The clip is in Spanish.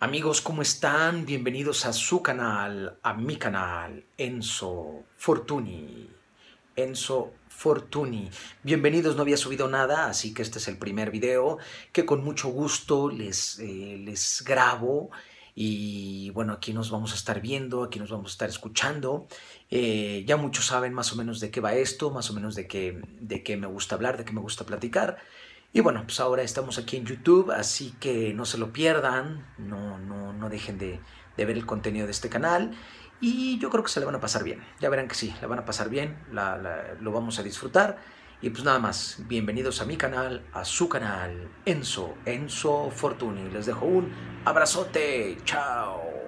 Amigos, ¿cómo están? Bienvenidos a su canal, a mi canal, Enzo Fortuni. Enzo Fortuni. Bienvenidos, no había subido nada, así que este es el primer video que con mucho gusto les, eh, les grabo. Y bueno, aquí nos vamos a estar viendo, aquí nos vamos a estar escuchando. Eh, ya muchos saben más o menos de qué va esto, más o menos de qué, de qué me gusta hablar, de qué me gusta platicar. Y bueno, pues ahora estamos aquí en YouTube, así que no se lo pierdan, no, no, dejen de, ver el contenido de este canal. Y yo creo que se la van a pasar bien. Ya verán que sí, la van a pasar bien, lo vamos a disfrutar. Y pues nada más, bienvenidos a mi canal, a su canal, Enzo, Enzo Fortuny, Les dejo un abrazote, chao.